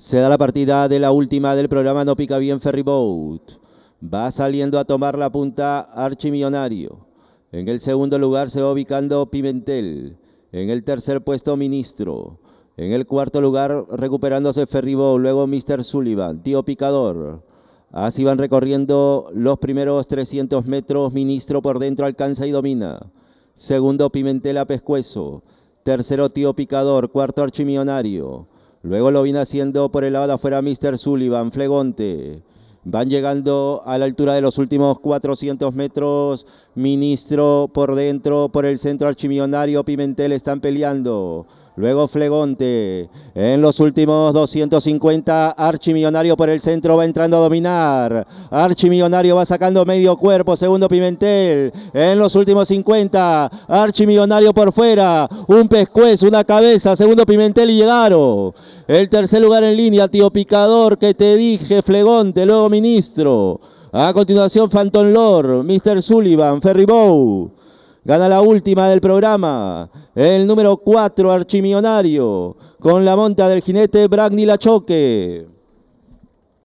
Se da la partida de la última del programa No Pica Bien Ferryboat. Va saliendo a tomar la punta Archimillonario. En el segundo lugar se va ubicando Pimentel. En el tercer puesto Ministro. En el cuarto lugar recuperándose Ferryboat. luego Mr. Sullivan, Tío Picador. Así van recorriendo los primeros 300 metros. Ministro por dentro alcanza y domina. Segundo Pimentel a Pescuezo. Tercero Tío Picador. Cuarto Archimillonario. Luego lo viene haciendo por el lado de afuera Mr. Sullivan Flegonte. Van llegando a la altura de los últimos 400 metros. Ministro por dentro, por el centro archimillonario. Pimentel están peleando. Luego Flegonte. En los últimos 250, Archimillonario por el centro va entrando a dominar. Archimillonario va sacando medio cuerpo. Segundo Pimentel. En los últimos 50, Archimillonario por fuera. Un pescuezo, una cabeza. Segundo Pimentel y llegaron. El tercer lugar en línea, Tío Picador, que te dije, Flegonte. Luego Ministro. A continuación, Phantom Lord, Mr. Sullivan, Ferry Bow. Gana la última del programa. El número 4, Archimillonario. Con la monta del jinete Bragni Lachoque.